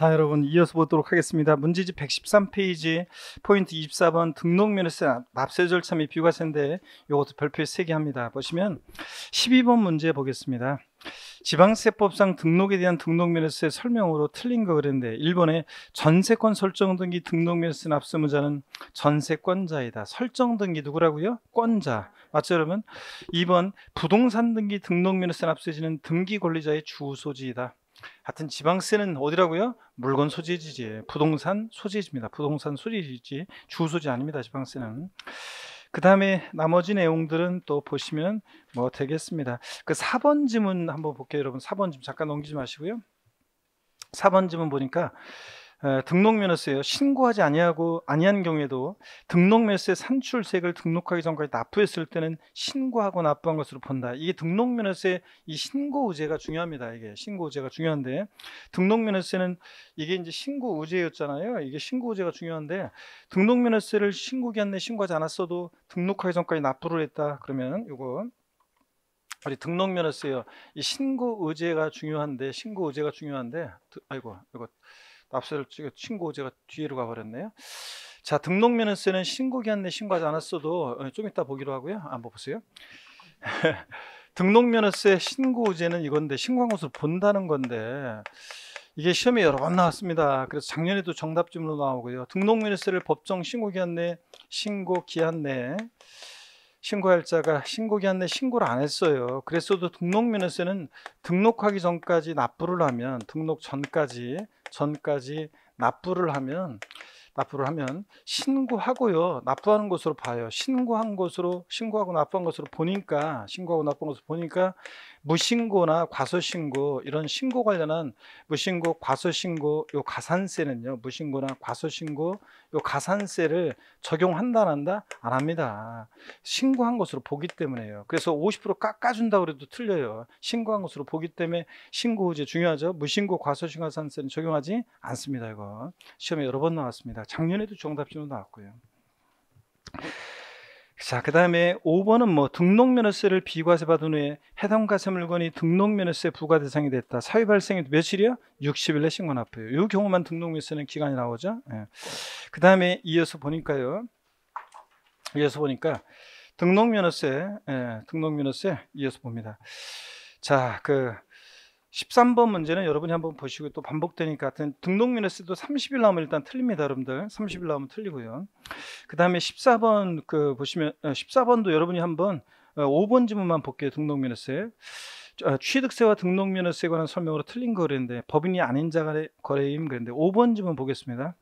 자, 여러분 이어서 보도록 하겠습니다. 문제집 113페이지 포인트 24번 등록 면허세 납세 절차 및 비과세인데 이것도 별표 에 3개 합니다. 보시면 12번 문제 보겠습니다. 지방세법상 등록에 대한 등록면허세 설명으로 틀린 거 그랬는데 1번에 전세권 설정등기 등록면허세 납세무자는 전세권자이다. 설정등기 누구라고요? 권자. 맞죠 여러분? 2번 부동산 등기 등록면허세 납세지는 등기권리자의 주소지이다. 하여튼 지방세는 어디라고요? 물건 소재지지, 부동산 소재지입니다. 부동산 소재지지, 주소지 아닙니다. 지방세는. 그 다음에 나머지 내용들은 또 보시면 뭐 되겠습니다. 그 4번 지문 한번 볼게요. 여러분 4번 지문 잠깐 넘기지 마시고요. 4번 지문 보니까 등록면허세요. 신고하지 아니하고 아니한 경우에도 등록면허세 산출세액을 등록하기 전까지 납부했을 때는 신고하고 납부한 것으로 본다. 이게 등록면허세 이 신고 우제가 중요합니다. 이게 신고 우제가 중요한데 등록면허세는 이게 이제 신고 우제였잖아요. 이게 신고 우제가 중요한데 등록면허세를 신고기한 내 신고하지 않았어도 등록하기 전까지 납부를 했다. 그러면 이거 우리 등록면허세요. 이 신고 의제가 중요한데 신고 의제가 중요한데 아이고 이거 납세를 찍어 신고 제가 뒤로 가버렸네요. 자 등록면허세는 신고기한 내 신고하지 않았어도 어, 좀 이따 보기로 하고요. 한번 보세요. 등록면허세 신고제는 이건데 신고한 것을 본다는 건데 이게 시험에 여러 번 나왔습니다. 그래서 작년에도 정답지문으로 나오고요. 등록면허세를 법정 신고기한 내 신고기한 내 신고할 자가 신고기한 내 신고를 안 했어요. 그랬어도 등록면허세는 등록하기 전까지 납부를 하면 등록 전까지 전까지 납부를 하면 납부를 하면 신고하고요 납부하는 것으로 봐요 신고한 것으로 신고하고 납부한 것으로 보니까 신고하고 납부한 것으로 보니까 무신고나 과소신고 이런 신고 관련한 무신고, 과소신고, 요 가산세는요. 무신고나 과소신고, 요 가산세를 적용한다 한다 안 합니다. 신고한 것으로 보기 때문에요. 그래서 50% 깎아준다 그래도 틀려요. 신고한 것으로 보기 때문에 신고 후제 중요하죠. 무신고, 과소신고, 가산세는 적용하지 않습니다. 이거 시험에 여러 번 나왔습니다. 작년에도 정답지도 나왔고요. 자, 그 다음에 5번은 뭐 등록면허세를 비과세 받은 후에 해당 과세 물건이 등록면허세 부과 대상이 됐다. 사유 발생이 며칠이야? 60일 내 신고 납부요이 경우만 등록면허세는 기간이 나오죠. 예. 그 다음에 이어서 보니까요. 이어서 보니까 등록면허세, 예, 등록면허세 이어서 봅니다. 자, 그 13번 문제는 여러분이 한번 보시고 또 반복되니까 같은 등록면허서도 30일 나오면 일단 틀립니다, 여러분들. 30일 나오면 틀리고요. 그다음에 14번 그 보시면 14번도 어, 여러분이 한번 5번 어, 지문만 볼게요. 등록면허세 어, 취득세와 등록면허세에 관한 설명으로 틀린 거래인데 법인이 아닌 자 간의 거래임 그런데 5번 지문 보겠습니다.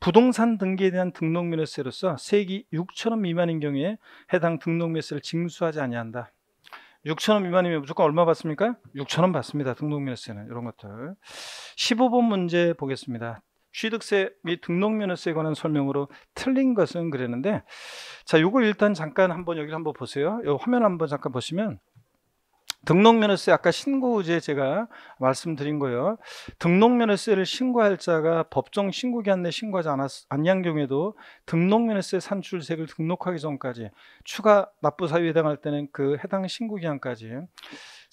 부동산 등기에 대한 등록면허세로서 세기 6천 원 미만인 경우에 해당 등록면허세를 징수하지 아니한다. 6천 원 미만이면 무조건 얼마 받습니까? 6천 원 받습니다. 등록면허세는 이런 것들. 15번 문제 보겠습니다. 취득세 및 등록면허세에 관한 설명으로 틀린 것은 그랬는데 자, 요거 일단 잠깐 한번 여기 한번 보세요. 요 화면 한번 잠깐 보시면 등록면허세 아까 신고제 제가 말씀드린 거요. 예 등록면허세를 신고할 자가 법정 신고기한 내 신고하지 않았, 않냐는 경우에도 등록면허세 산출세를 등록하기 전까지 추가 납부 사유에 해당할 때는 그 해당 신고기한까지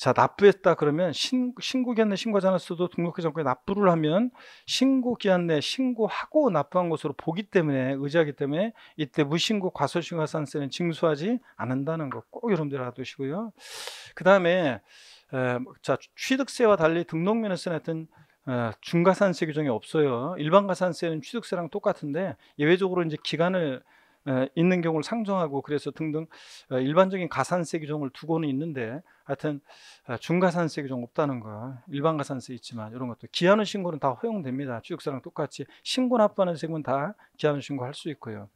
자, 납부했다 그러면 신, 신고 기한 내 신고하지 않았어도 등록해 정권에 납부를 하면 신고 기한 내 신고하고 납부한 것으로 보기 때문에 의지하기 때문에 이때 무신고 과소신고화산세는 징수하지 않는다는 거 꼭 여러분들 알아두시고요. 그 다음에 자 취득세와 달리 등록면허세는 하여튼 어, 중가산세 규정이 없어요. 일반가산세는 취득세랑 똑같은데 예외적으로 이제 기간을 어, 있는 경우를 상정하고 그래서 등등 어, 일반적인 가산세 규정을 두고는 있는데 하여튼 아, 중가산세가 좀 없다는 거 일반가산세 있지만 이런 것도 기한은 신고는 다 허용됩니다 취득세랑 똑같이 신고 납부하는 세금은 다 기한은 신고할 수 있고요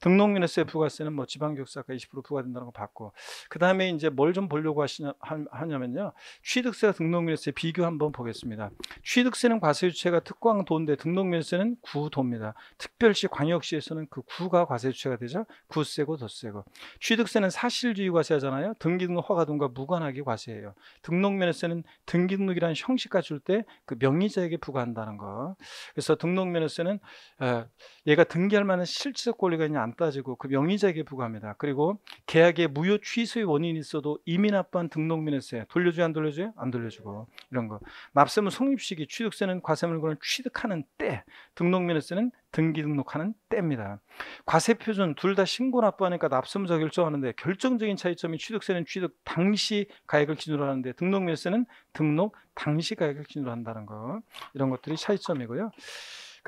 등록면에서 부가세는 뭐 지방교육세가 20% 부과된다는 거 봤고 그 다음에 이제 뭘 좀 보려고 하시냐, 하냐면요 취득세와 등록면에서 비교 한번 보겠습니다 취득세는 과세주체가 특광도인데 등록면세는 구도입니다 특별시 광역시에서는 그 구가 과세주체가 되죠 구세고 도세고 취득세는 사실주의과세잖아요 등기등록 허가등과 무관하 엄청나게 과세해요. 등록면허세는 등기등록이라는 형식 과줄때그 명의자에게 부과한다는 거. 그래서 등록면에서는 어, 얘가 등기할 만한 실질적 권리가 있냐 안 따지고 그 명의자에게 부과합니다. 그리고 계약의 무효 취소의 원인이 있어도 이미 납부한 등록면에서 돌려줘요 안 돌려줘요? 안 돌려주고 이런 거. 납세무 성립시기 취득세는 과세물건을 취득하는 때 등록면에서는 등기 등록하는 때입니다. 과세 표준 둘 다 신고 납부하니까 납세무사 결정하는데 결정적인 차이점이 취득세는 취득 당시 가액을 기준으로 하는데 등록면세는 등록 당시 가액을 기준으로 한다는 거 이런 것들이 차이점이고요.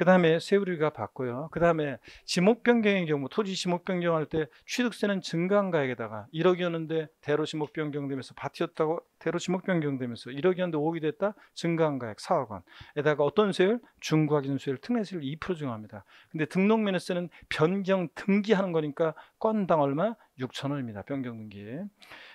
그 다음에 세율이가 받고요. 그 다음에 지목 변경의 경우 토지 지목 변경할 때 취득세는 증가한가액에다가 1억이었는데 대로 지목 변경되면서 밭이었다고 대로 지목 변경되면서 1억이었는데 5억이 됐다 증가한가액 4억 원에다가 어떤 세율 중과기준세율 특례세율 2% 증가합니다. 근데 등록 면허세는 변경 등기하는 거니까 건당 얼마 6천 원입니다. 변경 등기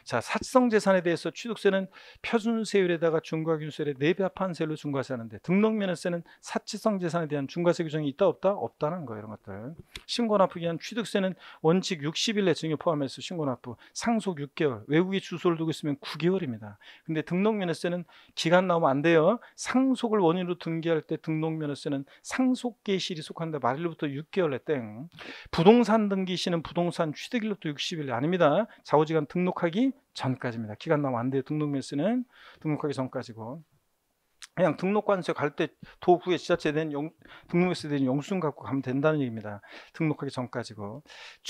자, 사성 치 재산에 대해서 취득세는 표준세율에다가 중과균세율의 4배 합한세율로 중과세하는데 등록면허세는 사치성 재산에 대한 중과세 규정이 있다 없다? 없다는 거예요. 이런 것들. 신고 납부기한 취득세는 원칙 60일 내 증여 포함해서 신고 납부 상속 6개월 외국에 주소를 두고 있으면 9개월입니다. 근데 등록면허세는 기간 나오면 안 돼요. 상속을 원인으로 등기할 때 등록면허세는 상속 개시이 속한다. 말일부터 6개월 내 땡. 부동산 등기 시는 부동산 취득일로부터 60 30일 아닙니다. 좌우지간 등록하기 전까지입니다. 기간 남면안 돼요. 등록 매수는 등록하기 전까지고. 그냥 등록관세 갈 때도구에 지자체에 대한 등록세에 대한 영수증 갖고 가면 된다는 얘기입니다. 등록하기 전까지고.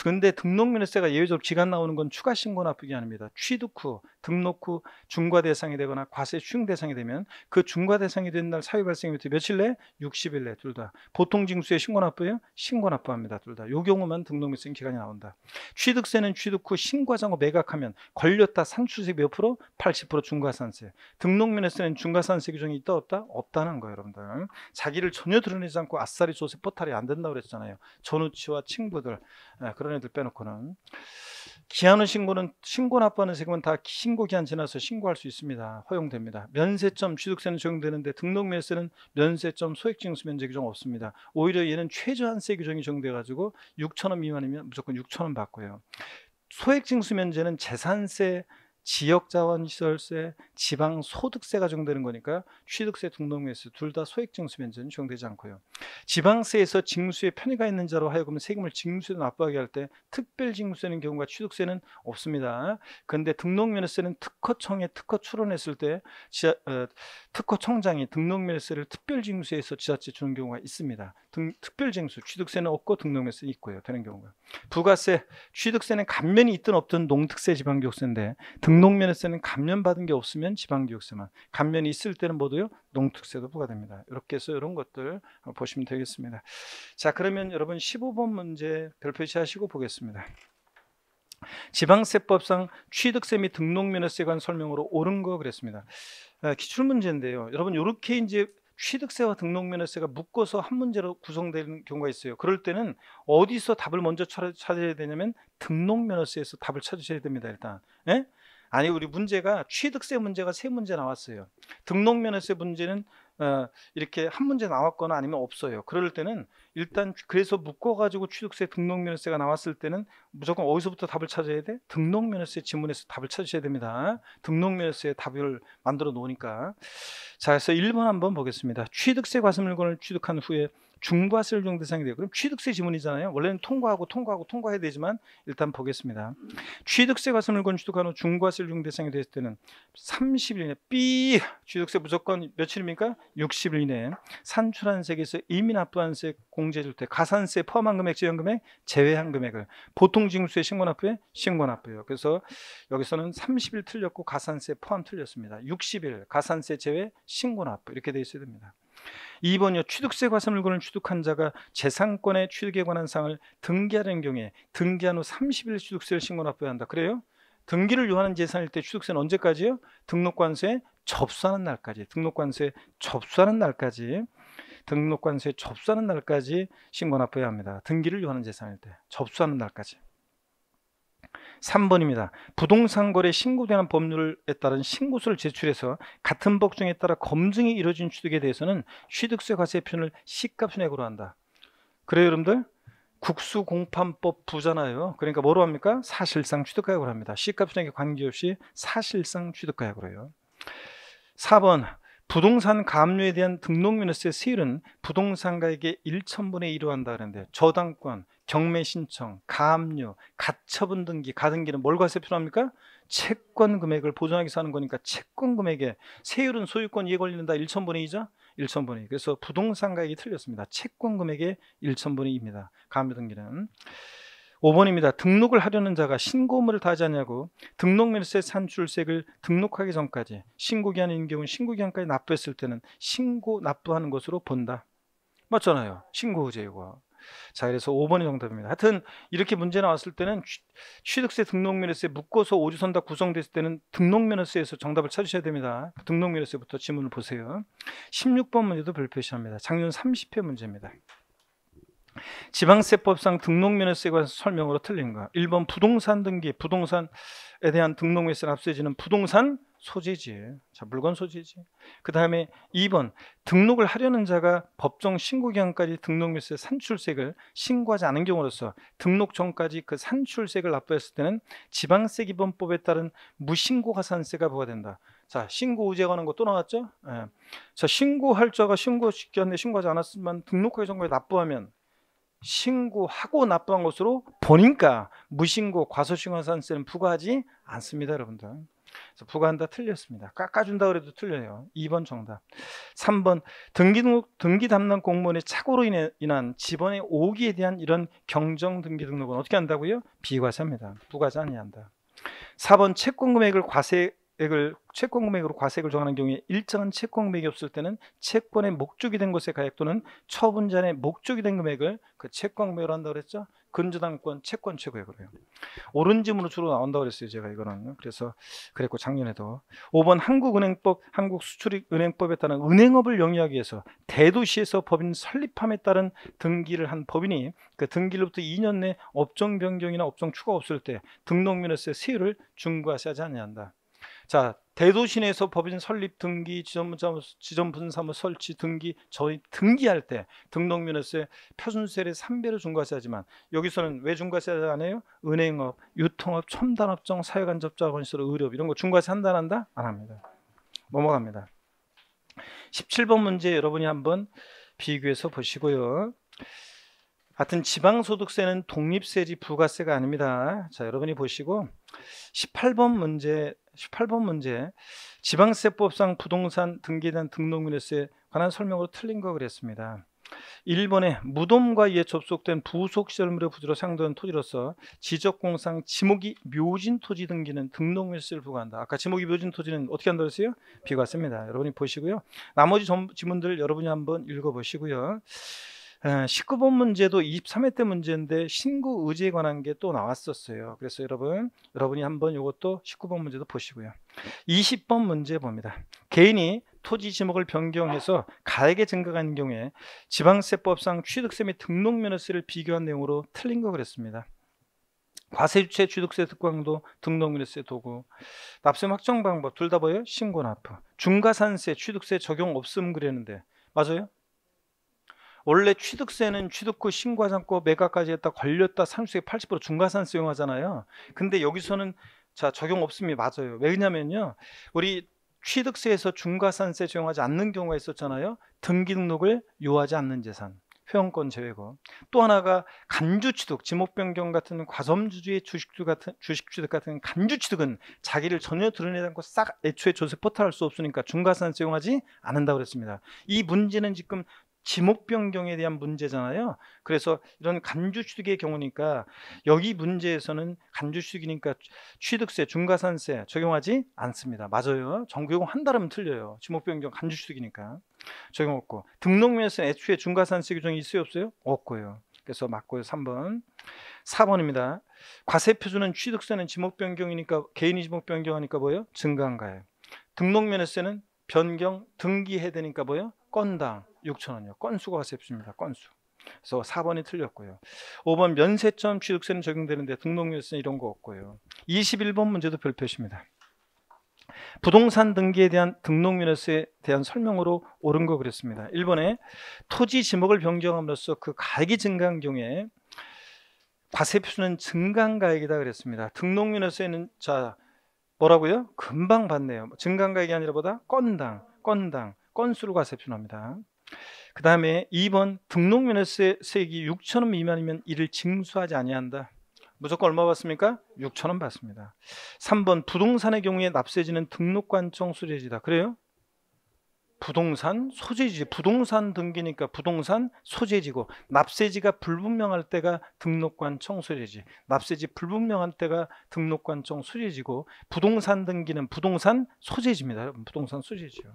근데 등록면허세가 예외적으로 기간 나오는 건 추가 신고나 부기아닙니다 취득 후, 등록 후 중과 대상이 되거나 과세 추징 대상이 되면 그 중과 대상이 된 날 사유 발생일부터 며칠 내? 60일 내, 둘 다. 보통 징수에 신고 나부해요 신고 나부합니다둘 다. 요 경우만 등록면허세 기간이 나온다. 취득세는 취득 후 신과장고 매각하면 걸렸다 산출세 몇 프로? 80% 중과산세. 등록면허세는 중과산세 규정이 있다. 없다? 없다는 거예요 여러분들 자기를 전혀 드러내지 않고 아싸리 조세 포탈이 안 된다고 그랬잖아요 전우치와 친구들 예, 그런 애들 빼놓고는 기한후 신고는 신고 나빠는 세금은 다 신고 기한 지나서 신고할 수 있습니다 허용됩니다 면세점 취득세는 적용되는데 등록 면세는 면세점 소액징수 면제 규정 없습니다 오히려 얘는 최저한세 규정이 적용돼 가지고 6천원 미만이면 무조건 6천원 받고요 소액징수 면제는 재산세 지역자원시설세, 지방소득세가 적용되는 거니까 취득세, 등록세 둘 다 소액징수면제는 적용되지 않고요. 지방세에서 징수에 편의가 있는 자로 하여금 세금을 징수로 납부하게 할 때 특별징수되는 경우가 취득세는 없습니다. 그런데 등록면허세는 특허청에 특허 출원했을 때 지하, 어, 특허청장이 등록면세를 특별징수에서 지자체 주는 경우가 있습니다. 등, 특별징수, 취득세는 없고 등록면세는 있고요. 되는 경우가. 부가세, 취득세는 감면이 있든 없든 농특세 지방교육세인데 등록면세는 감면받은 게 없으면 지방교육세만 감면이 있을 때는 모두요 농특세도 부과됩니다. 이렇게 해서 이런 것들 보시면 되겠습니다. 자 그러면 여러분 15번 문제 별표시 하시고 보겠습니다. 지방세법상 취득세 및 등록면허세 에관한 설명으로 옳은 거 그랬습니다. 아, 기출문제인데요. 여러분 이렇게 이제 취득세와 등록면허세가 묶어서 한 문제로 구성되는 경우가 있어요. 그럴 때는 어디서 답을 먼저 찾아야 되냐면 등록면허세에서 답을 찾으셔야 됩니다. 일단 예? 아니 우리 문제가 취득세 문제가 세 문제 나왔어요. 등록면허세 문제는 어, 이렇게 한 문제 나왔거나 아니면 없어요. 그럴 때는 일단 그래서 묶어가지고 취득세 등록면허세가 나왔을 때는 무조건 어디서부터 답을 찾아야 돼? 등록면허세 지문에서 답을 찾으셔야 됩니다. 등록면허세 답을 만들어 놓으니까. 자, 그래서 1번 한번 보겠습니다. 취득세 과세 물건을 취득한 후에 중과 세율중 대상이 돼요. 그럼 취득세 지문이잖아요. 원래는 통과하고 통과하고 통과해야 되지만 일단 보겠습니다. 취득세 과세 물건 취득한 후 중과 세율중 대상이 됐을 때는 30일 이내 B 취득세 무조건 며칠입니까? 60일 이내 산출한 세에서 이민 합부한 세 공제해줄 때 가산세 포함한 금액 지원 금액 제외한 금액을 보통 징수세 신고 납부에 신고 납부예요. 그래서 여기서는 30일 틀렸고 가산세 포함 틀렸습니다. 60일 가산세 제외 신고 납부 이렇게 돼 있어야 됩니다. 2번요. 취득세 과세 물건을 취득한 자가 재산권의 취득에 관한 사항을 등기하는 경우에 등기한 후 30일 취득세를 신고 납부해야 한다. 그래요? 등기를 요하는 재산일 때 취득세는 언제까지요? 등록관세 접수하는 날까지. 등록관세 접수하는 날까지. 등록관세 접수하는 날까지 신고 납부해야 합니다. 등기를 요하는 재산일 때 접수하는 날까지. 3번입니다. 부동산 거래 신고되는 법률에 따른 신고서를 제출해서 같은 법정에 따라 검증이 이루어진 취득에 대해서는 취득세 과세표현을 시값순액으로 한다. 그래요, 여러분들? 국수공판법 부잖아요. 그러니까 뭐로 합니까? 사실상 취득가액으로 합니다. 시값순액에 관계없이 사실상 취득가액으로 해요. 4번 부동산 가압류에 대한 등록면허세 세율은 부동산가액의 1천분의 1로 한다 하는데 저당권, 경매 신청, 가압류, 가처분 등기, 가등기는 뭘 과세 필요합니까? 채권 금액을 보존하기 위해서 하는 거니까 채권 금액에 세율은 소유권 이해 권리는 다 1천분의 2죠? 1천분의 2. 그래서 부동산 가액이 틀렸습니다. 채권 금액의 1천분의 2입니다. 가압류 등기는. 5번입니다. 등록을 하려는 자가 신고물을 다하냐고 지않 등록면세 산출세액을 등록하기 전까지 신고기한인 경우 신고기한까지 납부했을 때는 신고 납부하는 것으로 본다. 맞잖아요. 신고제이고자 그래서 5번이 정답입니다. 하여튼 이렇게 문제 나왔을 때는 취득세 등록면허세 묶어서 오주선 다 구성됐을 때는 등록면허세에서 정답을 찾으셔야 됩니다. 등록면허세부터 지문을 보세요. 16번 문제도 별표시합니다. 작년 30회 문제입니다. 지방세법상 등록면허세에 관한 설명으로 틀린 거야. 1번 부동산 등기, 부동산에 대한 등록면허세 를 앞세지는 부동산 소재지. 자, 물건 소재지. 그 다음에 2번 등록을 하려는 자가 법정 신고 기한까지 등록면세 허 산출세액을 신고하지 않은 경우로서 등록 전까지 그 산출세액을 납부했을 때는 지방세 기본법에 따른 무신고 가산세가 부과된다. 자, 신고 우제 에 관한 거또 나왔죠? 예. 자, 신고할 자가 신고 시켰는데 신고하지 않았지만 등록하기 전까지 납부하면 신고하고 납부한 것으로 보니까 무신고 과소신고산세는 부과하지 않습니다, 여러분들. 그래서 부과한다 틀렸습니다. 깎아준다 그래도 틀려요. 2번 정답. 3번 등기등록 등기 담당 공무원의 착오로 인해, 인한 집원의 오기에 대한 이런 경정 등기 등록은 어떻게 한다고요? 비과세합니다. 부과세 하 아니한다. 4번 채권 금액을 과세 액을 채권 금액으로 과세액을 정하는 경우에 일정한 채권 금액이 없을 때는 채권의 목적이 된 것의 가액 또는 처분전의 목적이 된 금액을 그 채권 금액으로 한다고 그랬죠. 근저당권 채권 최고액으로 요 오른짐으로 주로 나온다고 그랬어요. 제가 이거는. 그래서 그랬고 작년에도 5번 한국은행법 한국수출은행법에 따른 은행업을 영위하기 위해서 대도시에서 법인 설립함에 따른 등기를 한 법인이 그 등기로부터 2년 내 업종 변경이나 업종 추가 없을 때 등록면허세 세율을 중과세하지 않냐 한다. 자, 대도시 내에서 법인 설립 등기 지점분사무 설치 등기 저희 등기할 때 등록면허세 표준세를 3배로 중과세하지만 여기서는 왜 중과세 안 해요? 은행업, 유통업, 첨단업종, 사회간접자 시설 의료업 이런 거 중과세 한다 한다? 안 합니다. 넘어갑니다. 17번 문제 여러분이 한번 비교해서 보시고요. 하여튼 지방소득세는 독립세지 부가세가 아닙니다. 자 여러분이 보시고 18번 문제 18번 문제 지방세법상 부동산 등기된 등록민에서에 관한 설명으로 틀린 거 그랬습니다. 1번에 무덤과 이에 접속된 부속시설물의 부지로 상도한 토지로서 지적공상 지목이 묘진 토지 등기는 등록일세를 부과한다. 아까 지목이 묘진 토지는 어떻게 한다고 했어요? 비과세입니다. 여러분이 보시고요. 나머지 점, 지문들 여러분이 한번 읽어보시고요. 19번 예, 문제도 23회 때 문제인데 신구 의지에 관한 게 또 나왔었어요. 그래서 여러분, 여러분이 한번 이것도 19번 문제도 보시고요. 20번 문제 봅니다. 개인이 토지 지목을 변경해서 가액의 증가한 경우에 지방세법상 취득세 및 등록면허세를 비교한 내용으로 틀린 거 그랬습니다. 과세주체 취득세 특강도 등록면허세 도구 납세 확정 방법 둘 다보여요 신고 납부 중과산세 취득세 적용 없음 그랬는데 맞아요? 원래 취득세는 취득후 신과상권 매각까지 했다 걸렸다 상수의 80% 중과산 수용하잖아요. 근데 여기서는 자 적용 없음이 맞아요. 왜냐면요 우리 취득세에서 중과산세 적용하지 않는 경우가 있었잖아요. 등기 등록을 요하지 않는 재산. 회원권 제외고 또 하나가 간주취득, 지목변경 같은 과점주주의 주식주 같은 주식취득 같은 간주취득은 자기를 전혀 드러내지 않고 싹 애초에 조세 포탈할 수 없으니까 중과산 사용하지 않는다고 그랬습니다. 이 문제는 지금 지목 변경에 대한 문제잖아요. 그래서 이런 간주취득의 경우니까 여기 문제에서는 간주취득이니까 취득세, 중과산세 적용하지 않습니다. 맞아요. 정부요 한달하면 틀려요. 지목 변경 간주취득이니까 적용 없고 등록면에서 는 애초에 중과산세 규정이 있어요 없어요? 없고요. 그래서 맞고요. 3번. 4번입니다. 과세 표준은 취득세는 지목 변경이니까 개인이 지목 변경하니까 뭐예요? 증가한가요? 등록면에서는 변경 등기해 야 되니까 뭐예요? 건당 6천원이요. 건수가 세입니다. 건수. 그래서 4번이 틀렸고요. 5번 면세점 취득세는 적용되는데 등록료세 는 이런 거 없고요. 21번 문제도 별표십니다. 부동산 등기에 대한 등록면허에 세 대한 설명으로 옳은 거 그랬습니다. 1번에 토지 지목을 변경함으로써 그 가액이 증가한 경우에 과세표수는 증강가액이다 그랬습니다. 등록면허세는 자 뭐라고요? 금방 받네요. 증강가액이 아니라 보다 건당, 건당, 건수로 과세표납니다. 그 다음에 2번 등록면허세 세기 6천원 미만이면 이를 징수하지 아니한다. 무조건 얼마 받습니까? 6천원 받습니다. 3번 부동산의 경우에 납세지는 등록관청 수재지다. 그래요? 부동산 소재지 부동산 등기니까 부동산 소재지고 납세지가 불분명할 때가 등록관청 소재지 납세지 불분명할 때가 등록관청 소재지고 부동산 등기는 부동산 소재지입니다 부동산 소재지요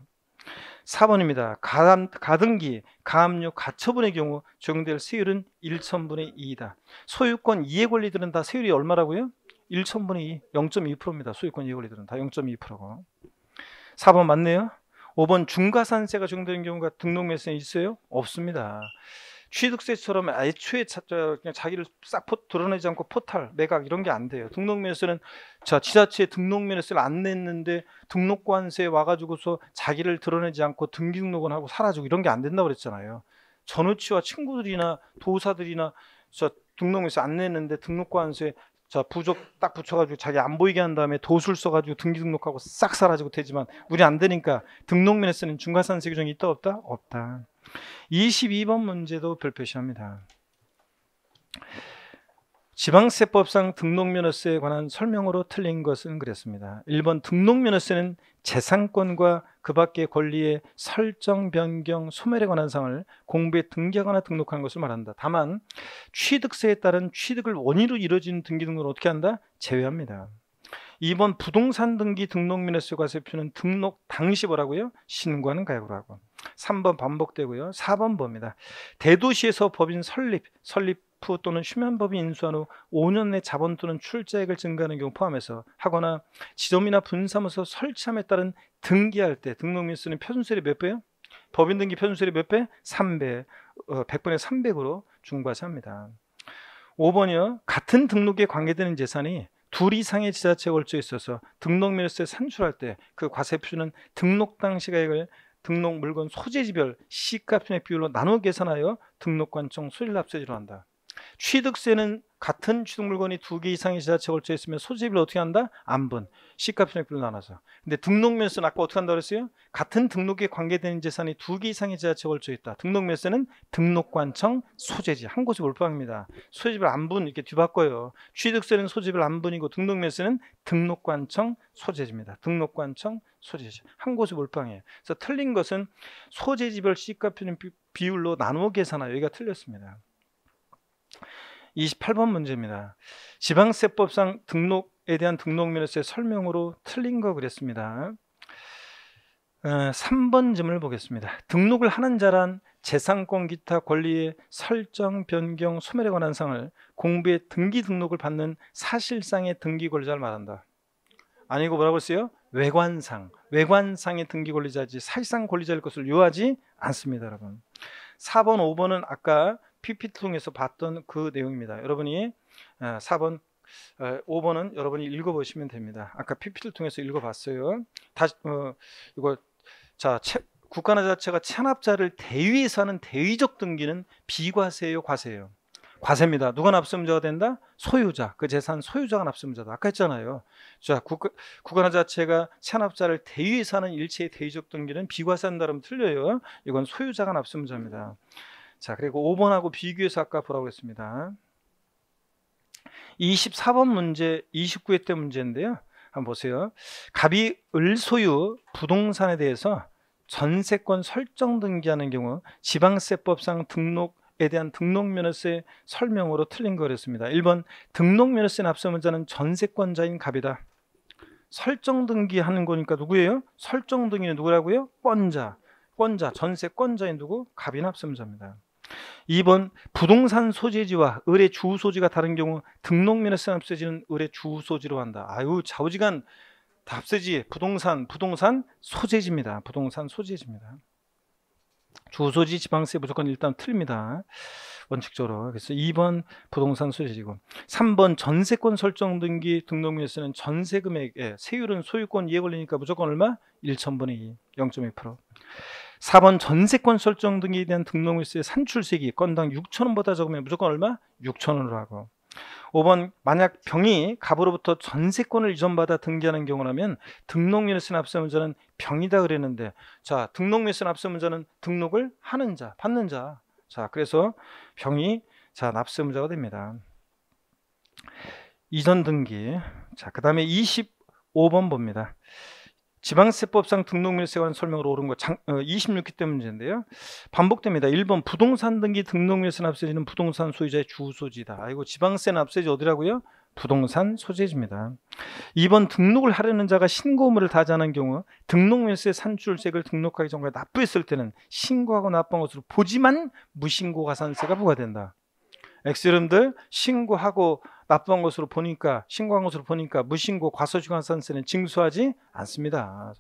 4번입니다. 가등기, 담가 가압류, 가처분의 경우 적용될 세율은 1천분의 2이다. 소유권 이해 권리들은 다 세율이 얼마라고요? 1천분의 2, 0.2%입니다. 소유권 이해 권리들은 다 0.2%고. 4번 맞네요. 5번 중과산세가 적용되는 경우가 등록 매수에 있어요? 없습니다. 취득세처럼 애초에 자, 그냥 자기를 싹 포, 드러내지 않고 포탈, 매각 이런 게 안 돼요. 등록면에서는 자 지자체 에 등록면에서를 안 냈는데 등록관세에 와가지고서 자기를 드러내지 않고 등기등록은 하고 사라지고 이런 게 안 된다 고 그랬잖아요. 전우치와 친구들이나 도사들이나 저 등록면에서 안 냈는데 등록관세 자 부족 딱 붙여가지고 자기 안 보이게 한 다음에 도술 써가지고 등기 등록하고 싹 사라지고 되지만 우리 안 되니까 등록면에 쓰는 중과산 세규정이 있다 없다 없다. 22번 문제도 별표시합니다. 지방세법상 등록면허세에 관한 설명으로 틀린 것은 그랬습니다. 1번 등록면허세는 재산권과 그 밖의 권리의 설정, 변경, 소멸에 관한 사항을 공부에 등기하거나 등록하는 것을 말한다. 다만 취득세에 따른 취득을 원인으로 이루어진 등기 등록을 어떻게 한다? 제외합니다. 2번 부동산 등기 등록면허세 과세표는 등록 당시 뭐라고요? 신고하는 가액으로 하고 3번 반복되고요. 4번 법입니다 대도시에서 법인 설립, 설립 후 또는 휴면법인 인수한 후 5년 내 자본 또는 출자액을 증가하는 경우 포함해서 하거나 지점이나 분사무소 설치함에 따른 등기할 때 등록민 수는 표준세율이 몇 배요? 법인 등기 표준세율이 몇 배? 3배. 어, 100분의 300으로 중과세합니다. 5번이요. 같은 등록에 관계되는 재산이 둘 이상의 지자체월걸에 있어서 등록밀세 산출할 때 그 과세 표준은 등록 당시 가액을 등록 물건 소재지별 시가 분액 비율로 나눠 계산하여 등록관청 소실납세제로 한다. 취득세는 같은 취득 물건이 두 개 이상의 지자체에 걸쳐 있으면 소재비를 어떻게 한다? 안분, 시가 편익비로 나눠서. 근데 등록면세는 아까 어떻게 한다고 그랬어요? 같은 등록에 관계되는 재산이 두 개 이상의 지자체에 걸쳐 있다. 등록면세는 등록관청, 소재지 한 곳에 몰빵합니다. 소재비를 안 분 이렇게 뒤바꿔요. 취득세는 소재비를 안분이고 등록면세는 등록관청, 소재지입니다. 등록관청, 소재지 한 곳에 몰빵해요. 그래서 틀린 것은 소재지별 시가 편익 비율로 나누어 계산하여 여기가 틀렸습니다. 28번 문제입니다. 지방세법상 등록에 대한 등록면허세 설명으로 틀린 거 그랬습니다. 3번 어, 점을 보겠습니다. 등록을 하는 자란 재산권 기타 권리의 설정, 변경, 소멸에 관한 상을공부에 등기 등록을 받는 사실상의 등기 권리자를 말한다. 아니고 뭐라고 했어요? 외관상, 외관상의 등기 권리자지 사실상 권리자일 것을 요하지 않습니다, 여러분. 4번, 5번은 아까 PPT 통해서 봤던 그 내용입니다. 여러분이 4번 어, 5번은 어, 여러분이 읽어보시면 됩니다. 아까 PPT를 통해서 읽어봤어요. 다시 어, 이거 자 채, 국가나 자체가 체납자를 대위해서 하는 대위적 등기는 비과세예요, 과세요 과세입니다. 누가 납세자가 된다? 소유자. 그 재산 소유자가 납세자다. 아까 했잖아요. 자, 국가, 국가나 자체가 체납자를 대위해서 하는 일체의 대위적 등기는 비과세한다면 틀려요. 이건 소유자가 납세자입니다. 자, 그리고 5번하고 비교해서 아까 보라고 했습니다. 24번 문제, 29회 때 문제인데요. 한번 보세요. 갑이 을소유 부동산에 대해서 전세권 설정 등기하는 경우 지방세법상 등록 에 대한 등록면허세 설명으로 틀린 거였습니다. 1번 등록면허세 납세문 자는 전세권자인 갑이다. 설정 등기하는 거니까 누구예요? 설정 등기는 누구라고요? 권자. 권자 전세권자인 누구? 갑이 납세자입니다. 문 2번 부동산 소재지와 을의 주 소지가 다른 경우 등록면에서 없세지는 을의 주 소지로 한다. 아유 좌우지간 답세지 부동산 부동산 소재지입니다. 부동산 소재지입니다. 주소지 지방세 무조건 일단 틀립니다. 원칙적으로. 그래서 2번 부동산 소재지고 3번 전세권 설정 등기 등록면허 쓰는 전세금액 예, 세율은 소유권 이해 걸리니까 무조건 얼마? 1,000분의 2, 0.2%. 4번 전세권 설정 등에 대한 등록일의산출세기 건당 6천원보다 적으면 무조건 얼마? 6천원으로 하고 5번 만약 병이 갑으로부터 전세권을 이전받아 등기하는 경우라면 등록일세 납세 문제는 병이다 그랬는데 자 등록일세 납세 문제는 등록을 하는 자 받는 자 자 그래서 병이 자 납세 문제가 됩니다 이전 등기 자그 다음에 25번 봅니다 지방세법상 등록면세관 설명으로 오른 거 26기 어, 때문인데요 반복됩니다. 1번 부동산 등기 등록면세 납세지는 부동산 소유자의 주소지다. 이거 지방세 납세지 어디라고요? 부동산 소재지입니다. 2번 등록을 하려는 자가 신고물을 다자는 경우 등록면세산출세액을 등록하기 전까지 납부했을 때는 신고하고 납부한 것으로 보지만 무신고 가산세가 부과된다. 엑스름들 신고하고 나쁜 것으로 보니까 신고한 것으로 보니까 무신고 과소중간산세는 징수하지 않습니다.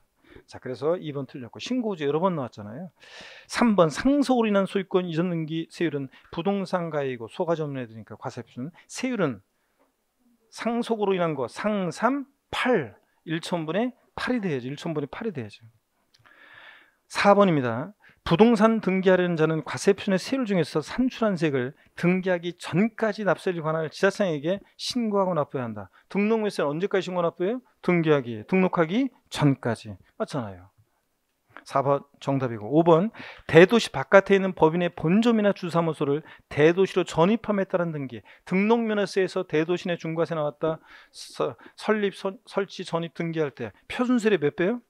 자, 그래서 2번 틀렸고 신고제 여러 번 나왔잖아요. 3번 상속으로 인한 소유권 이전 등기 세율은 부동산 가이고 소가점에 드니까 과세표준 세율은 상속으로 인한 거 상삼 8 1천분의 8이 돼야죠. 1천분의 8이 돼야죠. 4번입니다. 부동산 등기하려는 자는 과세표준의 세율 중에서 산출한세액을 등기하기 전까지 납세를 관할 지자체에게 신고하고 납부해야 한다. 등록물세는 언제까지 신고 납부해요? 등기하기, 등록하기 전까지. 맞잖아요. 4번 정답이고 5번 대도시 바깥에 있는 법인의 본점이나 주사무소를 대도시로 전입함에 따른 등기 등록면허세에서 대도시 내 중과세 나왔다 서, 설립 서, 설치 전입 등기할 때 표준세율이 몇 배요?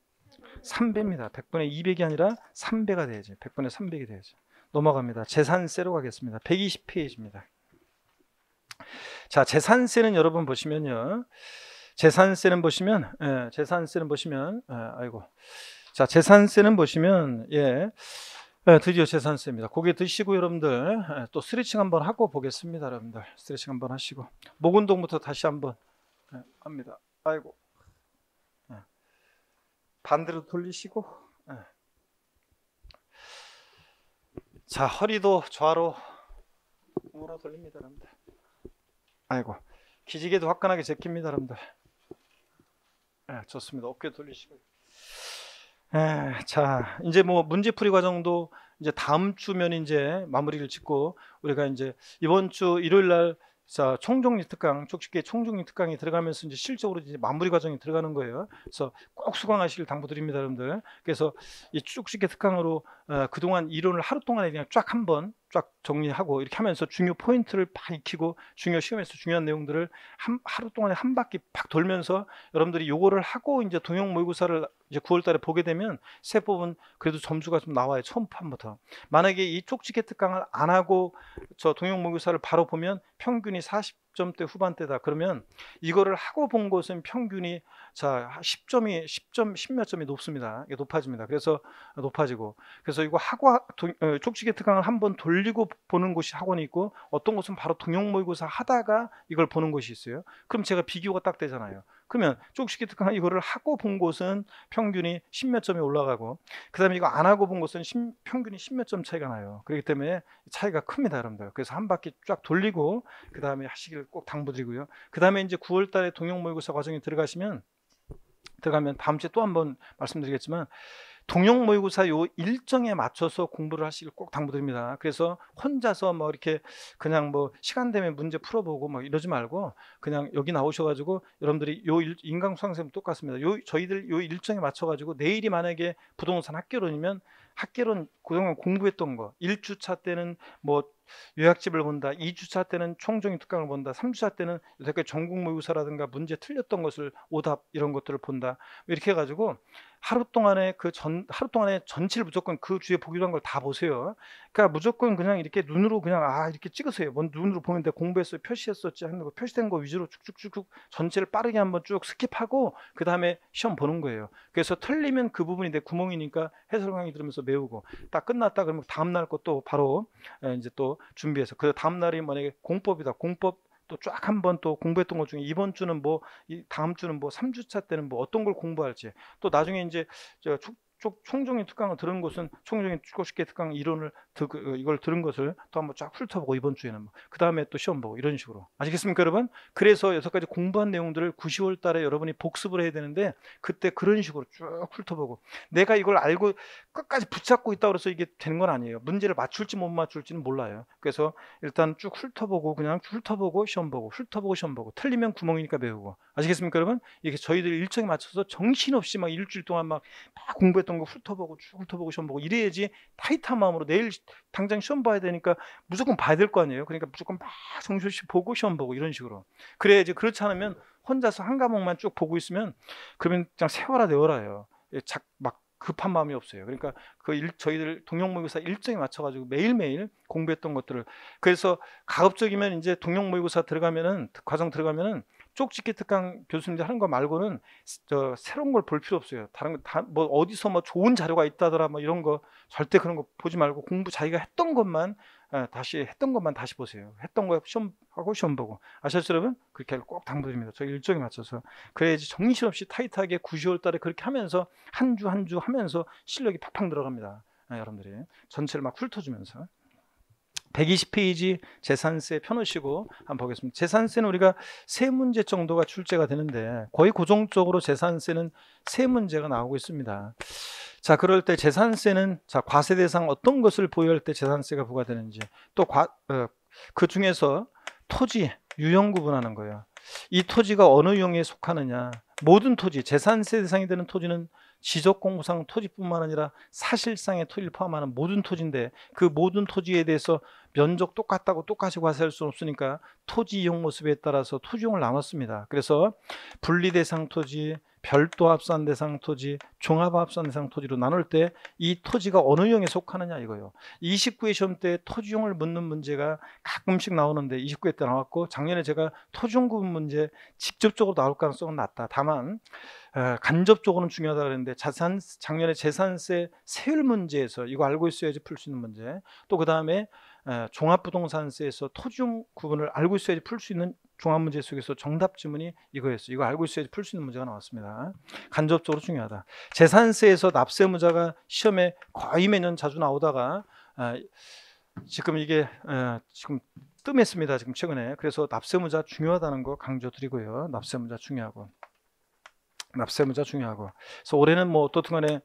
3배입니다. 100분의 200이 아니라 3배가 돼야지. 100분의 300이 돼야지. 넘어갑니다. 재산세로 가겠습니다. 120페이지입니다. 자, 재산세는 여러분 보시면요. 재산세는 보시면 예, 재산세는 보시면 예, 아이고. 자, 재산세는 보시면 예. 네, 드디어 재산세입니다. 고개 드시고 여러분들 네, 또 스트레칭 한번 하고 보겠습니다. 여러분들 스트레칭 한번 하시고 목 운동부터 다시 한번 네, 합니다. 아이고 반대로 돌리시고 예. 자 허리도 좌로 우로 돌립니다 여러분들 아이고 기지개도 화끈하게 제낍니다 여러분들 네, 좋습니다 어깨 돌리시고 네, 자 이제 뭐 문제풀이 과정도 이제 다음 주면 이제 마무리를 짓고 우리가 이제 이번 주 일요일 날 자, 총정리 특강, 쪽식계 총정리 특강이 들어가면서 이제 실적으로 이제 마무리 과정이 들어가는 거예요. 그래서 꼭 수강하시길 당부드립니다, 여러분들. 그래서 이 촉식계 특강으로 어, 그동안 이론을 하루 동안에 그냥 쫙 한번 쫙 정리하고 이렇게 하면서 중요 포인트를 막 익히고 중요 시험에서 중요한 내용들을 한, 하루 동안에 한 바퀴 팍 돌면서 여러분들이 요거를 하고 이제 동영 모의고사를 이제 9월 달에 보게 되면 세법은 그래도 점수가 좀 나와요. 처음 판부터. 만약에 이 쪽지 개특강을 안 하고 저 동영 모의고사를 바로 보면 평균이 40 10점대 후반대다. 그러면 이거를 하고 본것은 평균이 자 10점이 10점 10 몇 점이 높습니다. 이게 높아집니다. 그래서 높아지고 그래서 이거 하고 쪽지게 어, 특강을 한번 돌리고 보는 곳이 학원이 있고 어떤 곳은 바로 동영 모의고사 하다가 이걸 보는 곳이 있어요. 그럼 제가 비교가 딱 되잖아요. 그러면 쪽식이 특강 이거를 하고 본 곳은 평균이 십몇 점이 올라가고 그다음에 이거 안 하고 본 곳은 10, 평균이 십몇 점 차이가 나요. 그렇기 때문에 차이가 큽니다, 여러분들. 그래서 한 바퀴 쫙 돌리고 그다음에 하시기를 꼭 당부드리고요. 그다음에 이제 9월 달에 동영 모의고사 과정에 들어가시면 들어가면 다음 주에 또 한 번 말씀드리겠지만 동영 모의고사 요 일정에 맞춰서 공부를 하시길 꼭 당부드립니다. 그래서 혼자서 뭐 이렇게 그냥 뭐 시간 되면 문제 풀어보고 막 뭐 이러지 말고 그냥 여기 나오셔가지고 여러분들이 요 인강수강쌤 똑같습니다. 요 저희들 요 일정에 맞춰가지고 내일이 만약에 부동산 학개론이면 학개론 그동안 공부했던 거 1주차 때는 뭐 요약집을 본다. 2주차 때는 총정의 특강을 본다. 3주차 때는 여태까지 전국 모의고사라든가 문제 틀렸던 것을 오답 이런 것들을 본다. 뭐 이렇게 해가지고 하루 동안에 그 전 하루 동안에 전체를 무조건 그 주에 보기로한 걸 다 보세요. 그러니까 무조건 그냥 이렇게 눈으로 그냥 아 이렇게 찍으세요. 뭔 눈으로 보면 돼 공부했어 표시했었지 하는 거 표시된 거 위주로 쭉쭉쭉쭉 전체를 빠르게 한번 쭉 스킵하고 그 다음에 시험 보는 거예요. 그래서 틀리면 그 부분이 내 구멍이니까 해설 강의 들으면서 메우고 딱 끝났다 그러면 다음 날 것도 바로 이제 또 준비해서 그 다음 날이 만약에 공법이다 공법 또쫙 한번 또 공부했던 것 중에 이번 주는 뭐 다음 주는 뭐 3주차 때는 뭐 어떤 걸 공부할지 또 나중에 이제 제가 축 총종의 특강을 들은 것은 총종의 죽고 싶게 특강 이론을 그, 그, 이걸 들은 것을 또 한번 쫙 훑어보고 이번 주에는 뭐. 그 다음에 또 시험 보고 이런 식으로 아시겠습니까 여러분? 그래서 여섯 가지 공부한 내용들을 9시월 달에 여러분이 복습을 해야 되는데 그때 그런 식으로 쭉 훑어보고 내가 이걸 알고 끝까지 붙잡고 있다 고해서 이게 되는 건 아니에요 문제를 맞출지 못 맞출지는 몰라요 그래서 일단 쭉 훑어보고 그냥 훑어보고 시험 보고 훑어보고 시험 보고 틀리면 구멍이니까 배우고 아시겠습니까 여러분? 이게 렇 저희들 일정에 맞춰서 정신없이 막 일주일 동안 막, 막 공부했던 어떤 거 훑어보고 쭉 훑어보고 시험 보고 이래야지 타이트한 마음으로 내일 당장 시험 봐야 되니까 무조건 봐야 될 거 아니에요. 그러니까 무조건 막정실시 보고 시험 보고 이런 식으로. 그래야지 그렇지 않으면 혼자서 한 과목만 쭉 보고 있으면 그러면 그냥 세워라 내워라예요. 예, 막 급한 마음이 없어요. 그러니까 그 일, 저희들 동영 모의고사 일정에 맞춰가지고 매일매일 공부했던 것들을 그래서 가급적이면 이제 동영 모의고사 들어가면은 과정 들어가면은 쪽지기 특강 교수님들 하는 거 말고는 저 새로운 걸 볼 필요 없어요. 다른 거 다 뭐 어디서 뭐 좋은 자료가 있다더라 뭐 이런 거 절대 그런 거 보지 말고 공부 자기가 했던 것만 아, 다시 했던 것만 다시 보세요. 했던 거 시험하고 시험 보고 아셨죠 여러분? 그렇게 꼭 당부드립니다. 저 일정에 맞춰서 그래야지 정신없이 타이트하게 9, 0월 달에 그렇게 하면서 한 주 한 주 하면서 실력이 팍팍 들어갑니다 아, 여러분들이 전체를 막 훑어주면서 120페이지 재산세 펴놓으시고 한번 보겠습니다. 재산세는 우리가 세 문제 정도가 출제가 되는데 거의 고정적으로 재산세는 세 문제가 나오고 있습니다. 자, 그럴 때 재산세는 자, 과세 대상 어떤 것을 보유할 때 재산세가 부과되는지 또 과, 어, 그 중에서 토지 유형 구분하는 거예요. 이 토지가 어느 유형에 속하느냐 모든 토지 재산세 대상이 되는 토지는 지적공부상 토지뿐만 아니라 사실상의 토지를 포함하는 모든 토지인데 그 모든 토지에 대해서 면적 똑같다고 똑같이 과세할 수는 없으니까 토지 이용 모습에 따라서 토지용을 나눴습니다. 그래서 분리 대상 토지, 별도 합산 대상 토지, 종합 합산 대상 토지로 나눌 때 이 토지가 어느 용에 속하느냐 이거요. 29회 시험 때 토지용을 묻는 문제가 가끔씩 나오는데 29회 때 나왔고 작년에 제가 토지용 구분 문제 직접적으로 나올 가능성은 낮다. 다만 어, 간접적으로는 중요하다 그랬는데 자산 작년에 재산세 세율 문제에서 이거 알고 있어야지 풀 수 있는 문제. 또 그다음에 어, 종합부동산세에서 토지용 구분을 알고 있어야지 풀 수 있는 종합 문제 속에서 정답 지문이 이거였어요. 이거 알고 있어야지 풀 수 있는 문제가 나왔습니다. 간접적으로 중요하다. 재산세에서 납세 무자가 시험에 거의 매년 자주 나오다가 어, 지금 이게 어, 지금 뜸했습니다. 지금 최근에 그래서 납세 무자 중요하다는 거 강조드리고요. 납세 무자 중요하고 납세 무자 중요하고 그래서 올해는 뭐 어떻든간에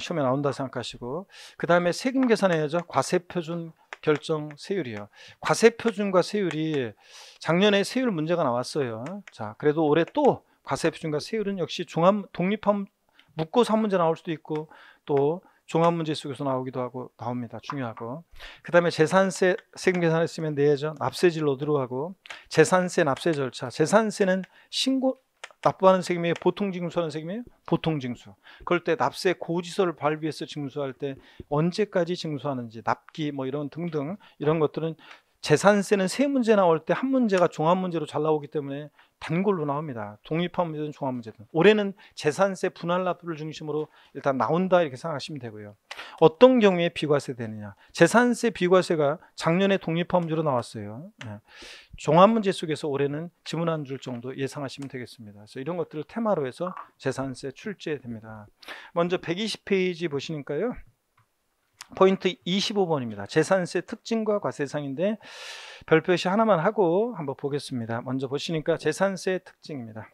시험에 나온다 생각하시고 그 다음에 세금 계산해야죠. 과세 표준 결정 세율이요 과세 표준과 세율이 작년에 세율 문제가 나왔어요. 자, 그래도 올해 또 과세 표준과 세율은 역시 종합 독립한 묶고 산 문제 나올 수도 있고 또 종합 문제 속에서 나오기도 하고 나옵니다. 중요하고 그다음에 재산세 세금 계산했으면 내전 납세질로 들어가고 재산세 납세 절차 재산세는 신고 납부하는 세금이 보통 징수하는 세금이에요? 보통 징수. 그럴 때 납세 고지서를 발비해서 징수할 때 언제까지 징수하는지 납기 뭐 이런 등등 이런 것들은 재산세는 세 문제 나올 때 한 문제가 종합문제로 잘 나오기 때문에 단골로 나옵니다. 독립한 문제든 종합문제든. 올해는 재산세 분할 납부를 중심으로 일단 나온다 이렇게 생각하시면 되고요. 어떤 경우에 비과세 되느냐. 재산세 비과세가 작년에 독립한 문제로 나왔어요. 예. 종합문제 속에서 올해는 지문 한 줄 정도 예상하시면 되겠습니다. 그래서 이런 것들을 테마로 해서 재산세 출제됩니다. 먼저 120페이지 보시니까요. 포인트 25번입니다. 재산세 특징과 과세상인데 별표시 하나만 하고 한번 보겠습니다. 먼저 보시니까 재산세 특징입니다.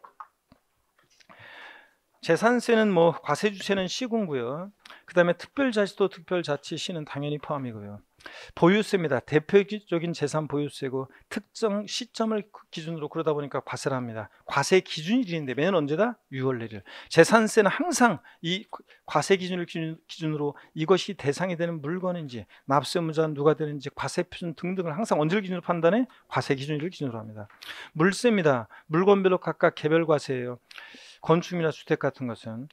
재산세는 뭐 과세주체는 시군고요. 그다음에 특별자치도 특별자치시는 당연히 포함이고요. 보유세입니다. 대표적인 재산 보유세고 특정 시점을 그 기준으로 그러다 보니까 과세를 합니다. 과세 기준일인데 매년 언제다? 6월 1일. 재산세는 항상 이 과세 기준을 기준으로 이것이 대상이 되는 물건인지 납세 의무자는 누가 되는지 과세 표준 등등을 항상 언제를 기준으로 판단해? 과세 기준일을 기준으로 합니다. 물세입니다. 물건별로 각각 개별 과세예요. 건축이나 주택 같은 것은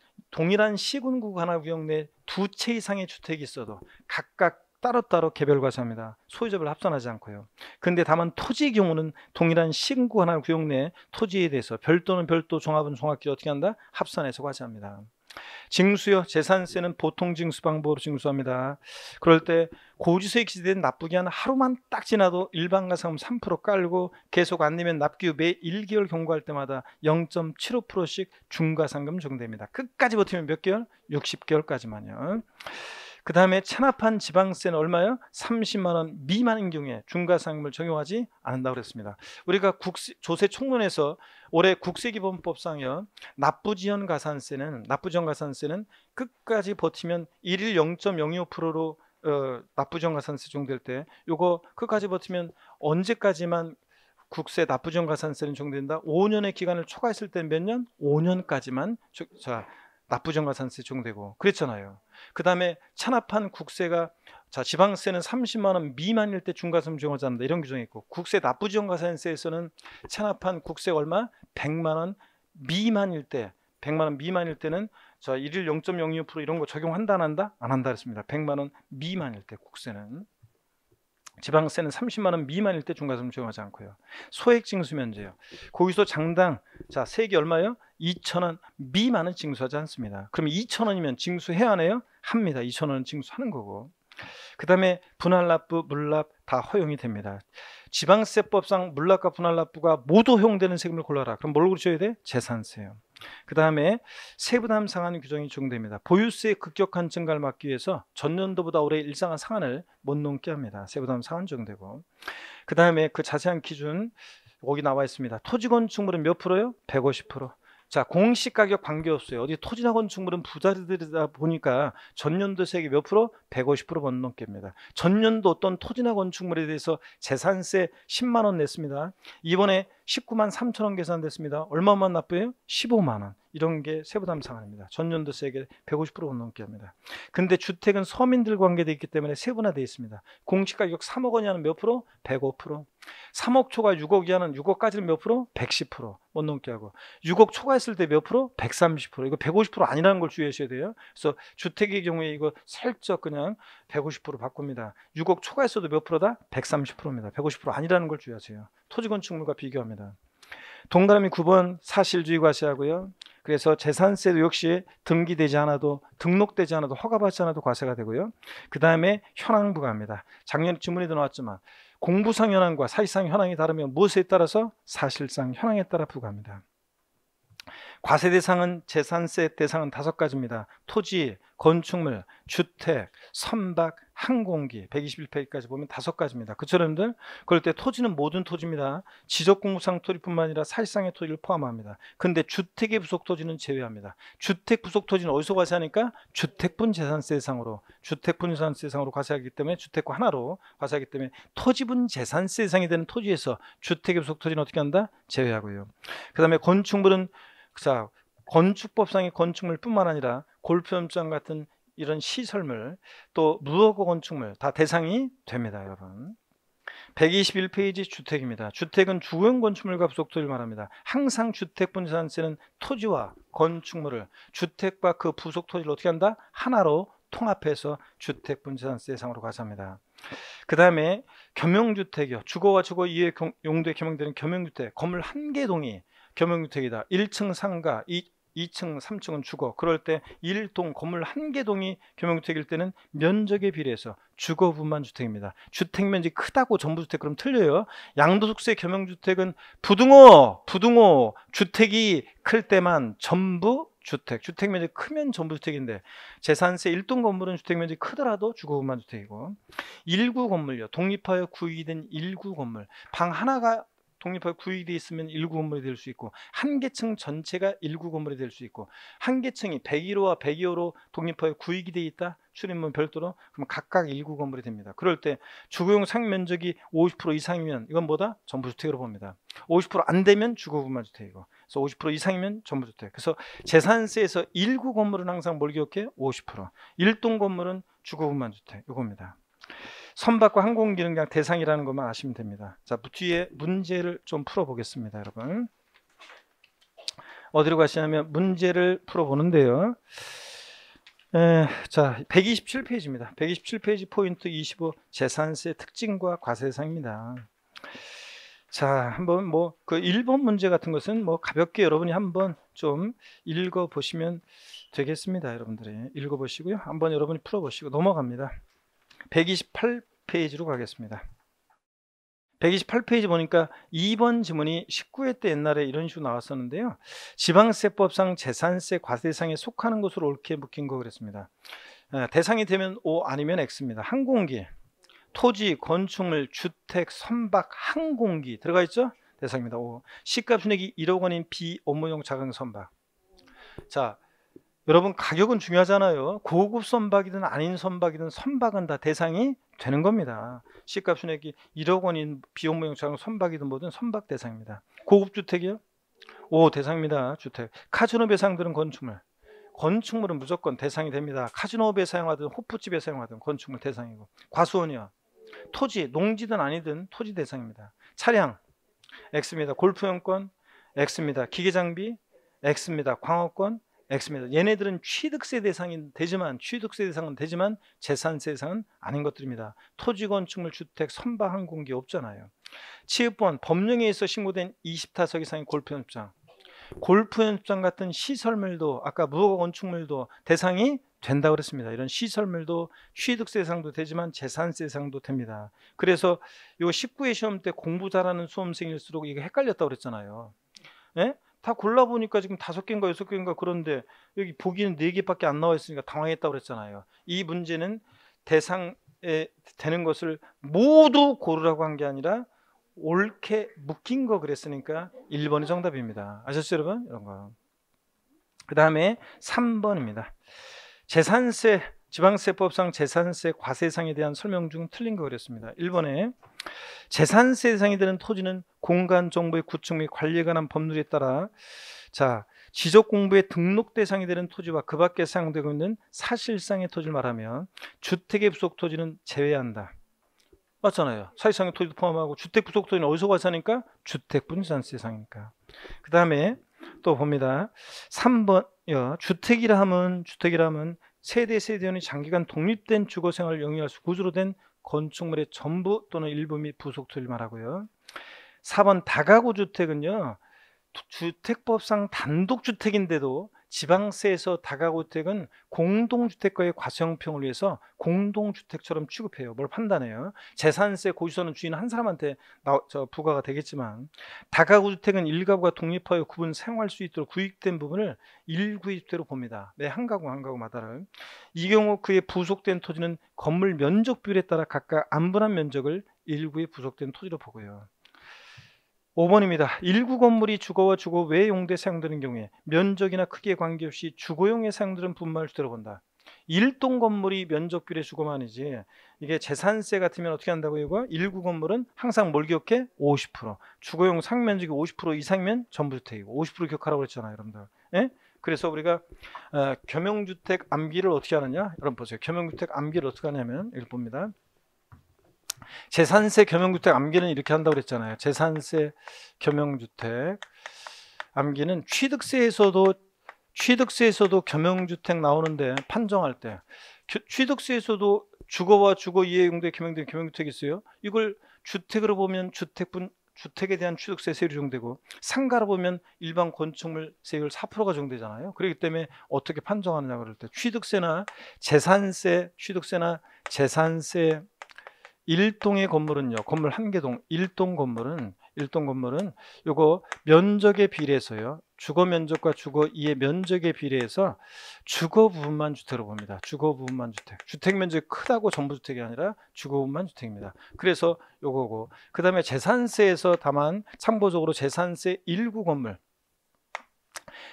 동일한 시군구 하나 구역 내 두 채 이상의 주택이 있어도 각각 따로따로 개별과세합니다. 소유자를 합산하지 않고요. 근데 다만 토지의 경우는 동일한 시군구 하나 구역 내 토지에 대해서 별도는 별도, 종합은 종합기로 어떻게 한다? 합산해서 과세합니다. 징수요. 재산세는 보통 징수 방법으로 징수합니다. 그럴 때 고지서에 기재된 납부기 한 하루만 딱 지나도 일반가 상금3% 깔고 계속 안 내면 납기후 매 1개월 경과할 때마다 0.75%씩 중과상금 적용됩니다. 끝까지 버티면 몇 개월? 60개월까지만요. 그 다음에 체납한 지방세는 얼마요? 30만 원 미만인 경우에 중과상임을 적용하지 않는다고 그랬습니다. 우리가 국세, 조세 총론에서 올해 국세기본법상요 납부지연 가산세는 납부지원 가산세는 끝까지 버티면 1일 0.02%로 어, 납부지원 가산세 적용될 때이거 끝까지 버티면 언제까지만 국세 납부지원 가산세는 적용된다? 5년의 기간을 초과했을 때 몇 년? 5년까지만 자 납부정가산세 적용되고 그랬잖아요. 그 다음에 찬합한 국세가 자 지방세는 30만 원 미만일 때 중과세 적용하자는다 이런 규정이 있고 국세 납부정가산세에서는 체납한 국세 얼마 100만 원 미만일 때 100만 원 미만일 때는 자 일일 0.06% 이런 거 적용한다 안 한다 안 한다 했습니다. 100만 원 미만일 때 국세는 지방세는 30만 원 미만일 때 중과세금 적용하지 않고요. 소액 징수면제요. 거기서 장당 자 세액이 얼마예요? 2천 원 미만은 징수하지 않습니다. 그럼 2천 원이면 징수해야 하네요? 합니다. 2천 원은 징수하는 거고. 그다음에 분할납부, 물납 다 허용이 됩니다. 지방세법상 물납과 분할납부가 모두 허용되는 세금을 골라라. 그럼 뭘고셔야 돼? 재산세요. 그 다음에 세부담 상한 규정이 적용됩니다. 보유세 급격한 증가를 막기 위해서 전년도보다 올해 일상한 상한을 못 넘게 합니다. 세부담 상한 적용되고 그 다음에 그 자세한 기준 여기 나와 있습니다. 토지 건축물은 몇 프로요? 150%. 자 공시 가격 관계 없어요. 어디 토지나 건축물은 부자들이다 보니까 전년도 세액이 몇 프로? 150%번 넘게입니다. 전년도 어떤 토지나 건축물에 대해서 재산세 10만 원 냈습니다. 이번에 19만 3천 원 계산됐습니다. 얼마만 납부해요? 15만 원. 이런 게 세부담 상한입니다. 전년도세액의 150% 넘게 합니다. 근데 주택은 서민들 관계돼 있기 때문에 세분화돼 있습니다. 공시가격 3억 원 이하는 몇 프로? 105%. 3억 초과 6억 이하는 6억까지는 몇 프로? 110%못 뭐 넘게 하고 6억 초과했을 때 몇 프로? 130% 이거 150% 아니라는 걸 주의하셔야 돼요. 그래서 주택의 경우에 이거 살짝 그냥 150% 바꿉니다. 6억 초과했어도 몇 프로다? 130%입니다. 150% 아니라는 걸 주의하세요. 토지건축물과 비교합니다. 동그라미 9번 사실주의 과세하고요. 그래서 재산세도 역시 등기되지 않아도 등록되지 않아도 허가받지 않아도 과세가 되고요. 그 다음에 현황부과입니다. 작년 주문에도 나왔지만 공부상 현황과 사실상 현황이 다르면 무엇에 따라서 사실상 현황에 따라 부과합니다. 과세 대상은 재산세 대상은 다섯 가지입니다. 토지, 건축물, 주택, 선박, 항공기 121페이지까지 보면 다섯 가지입니다. 그처럼들 그럴 때 토지는 모든 토지입니다. 지적 공급상 토지뿐만 아니라 사실상의 토지를 포함합니다. 근데 주택의 부속 토지는 제외합니다. 주택 부속 토지는 어디서 과세하니까 주택분 재산세상으로 주택분 재산세상으로 과세하기 때문에 주택과 하나로 과세하기 때문에 토지분 재산세상이 되는 토지에서 주택의 부속 토지는 어떻게 한다? 제외하고요. 그다음에 건축물은 자, 건축법상의 건축물뿐만 아니라 골프연장 같은 이런 시설물 또 무허가 건축물 다 대상이 됩니다 여러분 121페이지 주택입니다 주택은 주거용 건축물과 부속도를 말합니다 항상 주택분산세는 토지와 건축물을 주택과 그 부속토지를 어떻게 한다? 하나로 통합해서 주택분산세상으로 예 가자합니다 그 다음에 겸용주택이요 주거와 주거 이외 용도에 겸용되는 겸용주택 건물 한 개 동이 겸용주택이다. 1층 상가, 2, 2층, 3층은 주거. 그럴 때 1동 건물 한 개동이 겸용주택일 때는 면적에 비례해서 주거분만 주택입니다. 주택 면적이 크다고 전부 주택 그럼 틀려요. 양도소득세 겸용주택은 부등호, 부등호 주택이 클 때만 전부 주택. 주택 면적이 크면 전부 주택인데 재산세 1동 건물은 주택 면적이 크더라도 주거분만 주택이고 1구 건물요. 독립하여 구이된 1구 건물. 방 하나가 독립하고 구획이 있으면 1구 건물이 될 수 있고 한 계층 전체가 1구 건물이 될 수 있고 한 계층이 101호와 102호로 독립하여 구획이 돼 있다. 출입문 별도로 그럼 각각 1구 건물이 됩니다. 그럴 때 주거용 상면적이 50% 이상이면 이건 뭐다? 전부주택으로 봅니다. 50%안 되면 주거분만주택이고 그래서 50% 이상이면 전부주택. 그래서 재산세에서 1구 건물은 항상 뭘 기억해? 50%. 1동 건물은 주거분만주택. 이겁니다. 선박과 항공기능장 대상이라는 것만 아시면 됩니다. 자, 그 뒤에 문제를 좀 풀어보겠습니다, 여러분. 어디로 가시냐면 문제를 풀어보는데요. 에, 자, 127페이지입니다. 127페이지 포인트 25 재산세 특징과 과세상입니다. 자, 한번 뭐 그 1번 문제 같은 것은 뭐 가볍게 여러분이 한번 좀 읽어 보시면 되겠습니다, 여러분들이. 읽어 보시고요. 한번 여러분이 풀어 보시고 넘어갑니다. 128페이지로 가겠습니다. 128페이지 보니까 2번 지문이 19회 때 옛날에 이런 식으로 나왔었는데요. 지방세법상 재산세 과세상에 속하는 것으로 옳게 묶인 거 그랬습니다. 아, 대상이 되면 O 아니면 X입니다. 항공기, 토지, 건축물, 주택, 선박, 항공기 들어가 있죠? 대상입니다. O. 시가 순액이 1억 원인 B 업무용 자강 선박. 자, 여러분 가격은 중요하잖아요. 고급 선박이든 아닌 선박이든 선박은 다 대상이 되는 겁니다. 시가 순액이 1억 원인 비용 무용차랑 선박이든 뭐든 선박 대상입니다. 고급 주택이요? 오 대상입니다. 주택. 카지노 배상들은 건축물. 건축물은 무조건 대상이 됩니다. 카지노 배상하든 호프집 에사용하든 건축물 대상이고 과수원이요. 토지, 농지든 아니든 토지 대상입니다. 차량 X입니다. 골프 용권 X입니다. 기계 장비 X입니다. 광어권 엑스입니다. 얘네들은 취득세 대상이 되지만 취득세 대상은 되지만 재산세 대상은 아닌 것들입니다. 토지 건축물 주택 선박 항공기 없잖아요. 치읍본 법령에 있어 신고된 20타석 이상의 골프 연습장 골프 연습장 같은 시설물도 아까 무허가 건축물도 대상이 된다 그랬습니다. 이런 시설물도 취득세 상도 되지만 재산세 상도 됩니다. 그래서 요 19회 시험 때 공부 잘하는 수험생일수록 이거 헷갈렸다 그랬잖아요. 예? 다 골라보니까 지금 다섯 개인가 여섯 개인가 그런데 여기 보기는 네 개밖에 안 나와 있으니까 당황했다고 그랬잖아요. 이 문제는 대상에 되는 것을 모두 고르라고 한 게 아니라 옳게 묶인 거 그랬으니까 1번이 정답입니다. 아셨죠, 여러분? 이런 거. 그 다음에 3번입니다. 재산세 지방세법상 재산세 과세상에 대한 설명 중 틀린 거 그랬습니다. 1번에 재산세 상이 되는 토지는 공간정보의 구축 및 관리에 관한 법률에 따라 자 지적공부의 등록 대상이 되는 토지와 그 밖에 사용되고 있는 사실상의 토지를 말하면 주택의 부속 토지는 제외한다. 맞잖아요. 사실상의 토지도 포함하고 주택 부속 토지는 어디서 과세하니까? 주택분산세상이니까. 그 다음에 또 봅니다. 3번 주택이라 함은 주택이라 함은 세대 세대원이 장기간 독립된 주거 생활을 영위할 수 구조로 된 건축물의 전부 또는 일부 및 부속토를 말하고요. 4번 다가구 주택은요. 주택법상 단독 주택인데도 지방세에서 다가구주택은 공동주택과의 과세형평을 위해서 공동주택처럼 취급해요. 뭘 판단해요. 재산세 고지서는 주인 한 사람한테 나, 저 부과가 되겠지만 다가구주택은 일가구가 독립하여 구분 사용할수 있도록 구입된 부분을 일구입대로 봅니다. 내 네, 한가구 한가구마다를. 이 경우 그에 부속된 토지는 건물 면적 비율에 따라 각각 안분한 면적을 일구에 부속된 토지로 보고요. 5번입니다. 일구 건물이 주거와 주거 외 용도에 사용되는 경우에 면적이나 크기에 관계없이 주거용에 사용되는 분말을 들어본다. 1동 건물이 면적률의 주거만이지 이게 재산세 같으면 어떻게 한다고 이거? 일구 건물은 항상 뭘 기억해? 50% 주거용 상면적이 50% 이상면 이 전부주택이고 50% 기억하라고 그랬잖아요 여러분들 예? 그래서 우리가 어, 겸용주택 암기를 어떻게 하느냐 여러분 보세요 겸용주택 암기를 어떻게 하냐면 이걸 봅니다 재산세 겸용주택 암기는 이렇게 한다고 그랬잖아요. 재산세 겸용주택 암기는 취득세에서도 취득세에서도 겸용주택 나오는데 판정할 때 취득세에서도 주거와 주거 이해용도에 겸용된 겸용주택이 있어요. 이걸 주택으로 보면 주택분 주택에 대한 취득세 세율이 적용되고 상가로 보면 일반 건축물 세율 4%가 적용되잖아요. 그렇기 때문에 어떻게 판정하느냐 그럴 때 취득세나 재산세, 취득세나 재산세 1동의 건물은요. 건물 한 개동 1동 건물은 1동 건물은 요거 면적에 비례해서요. 주거 면적과 주거 이의 면적에 비례해서 주거 부분만 주택으로 봅니다. 주거 부분만 주택. 주택 면적이 크다고 전부 주택이 아니라 주거 부분만 주택입니다. 그래서 요거고 그다음에 재산세에서 다만 참고적으로 재산세 1구 건물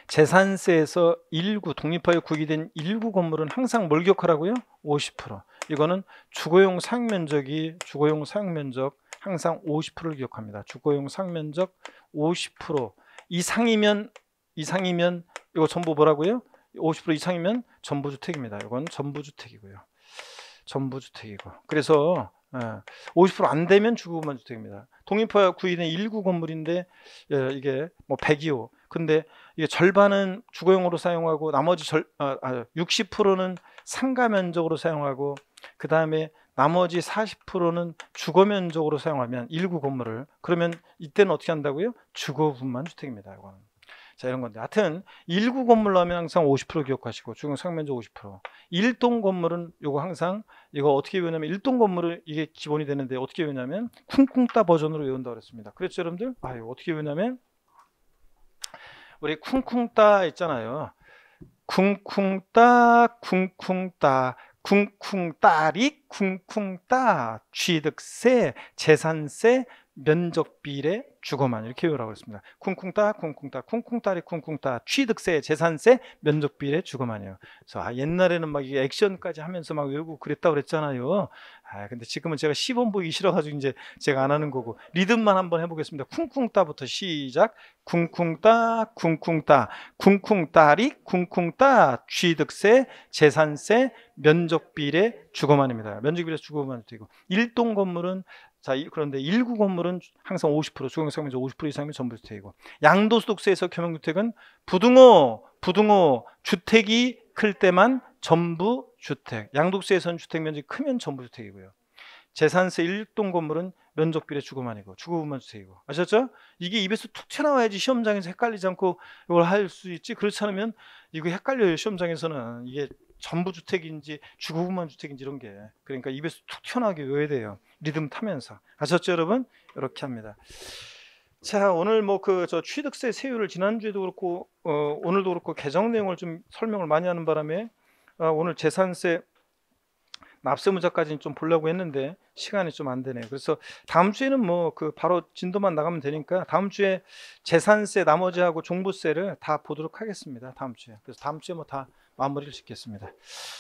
재산세에서 1구 독립하여 구기된 1구 건물은 항상 뭘 기억하라고요? 50% 이거는 주거용 상면적이 주거용 상면적 항상 50%를 기억합니다. 주거용 상면적 50% 이상이면 이상이면 이거 전부 뭐라고요? 50% 이상이면 전부주택입니다. 이건 전부주택이고요. 전부주택이고. 그래서 50%안 예, 되면 주거만 주택입니다. 동인파 구인의 1구 건물인데 예, 이게 뭐 102호. 근데 이게 절반은 주거용으로 사용하고 나머지 절, 60%는 아, 아, 상가 면적으로 사용하고 그 다음에 나머지 40%는 주거 면적으로 사용하면 일구 건물을 그러면 이때는 어떻게 한다고요? 주거분만 주택입니다. 이거는. 자 이런 건데 하여튼 일구 건물로 하면 항상 50% 기억하시고 주거 상면적 50% 일동 건물은 이거 항상 이거 어떻게 외우냐면 일동 건물을 이게 기본이 되는데 어떻게 외우냐면 쿵쿵 따 버전으로 외운다 고 그랬습니다. 그랬죠 여러분들? 아 이거 어떻게 외우냐면 우리 쿵쿵 따 있잖아요. 쿵쿵 따 쿵쿵 따 쿵쿵따리, 쿵쿵따, 취득세, 재산세, 면적 비례 주거만 이렇게 외우라고 했습니다. 쿵쿵따 쿵쿵따 쿵쿵따리 쿵쿵따 취득세 재산세 면적 비례 주거만이에요. 그래서 아, 옛날에는 막 이게 액션까지 하면서 막 외우고 그랬다 고 그랬잖아요. 아 근데 지금은 제가 시범 보기 싫어가지고 이제 제가 안 하는 거고 리듬만 한번 해보겠습니다. 쿵쿵따부터 시작 쿵쿵따 쿵쿵따 쿵쿵따리 쿵쿵따 취득세 재산세 면적 비례 주거만입니다. 면적 비례 주거만 되고 일동 건물은 자, 그런데 1구 건물은 항상 50% 수용성면적 50% 이상이 면 전부주택이고 양도소득세에서 겸용 주택은 부등호 부등호 주택이 클 때만 전부 주택 양도세에서는 주택 면적 크면 전부 주택이고요. 재산세 1동 건물은 면적 비례 주거만이고 주거분만 주택이고 아셨죠? 이게 입에서 툭 튀어나와야지 시험장에서 헷갈리지 않고 이걸 할 수 있지 그렇지 않으면 이거 헷갈려요 시험장에서는 이게 전부 주택인지 주거분만 주택인지 이런 게 그러니까 입에서 툭 튀어나오게 외워야 돼요. 리듬 타면서 아셨죠 여러분? 이렇게 합니다. 자 오늘 뭐 그 저 취득세 세율을 지난주에도 그렇고 어, 오늘도 그렇고 개정 내용을 좀 설명을 많이 하는 바람에 어, 오늘 재산세 납세 문제까지는 좀 보려고 했는데 시간이 좀 안 되네요. 그래서 다음 주에는 뭐 그 바로 진도만 나가면 되니까 다음 주에 재산세 나머지하고 종부세를 다 보도록 하겠습니다. 다음 주에. 그래서 다음 주에 뭐 다 마무리를 짓겠습니다.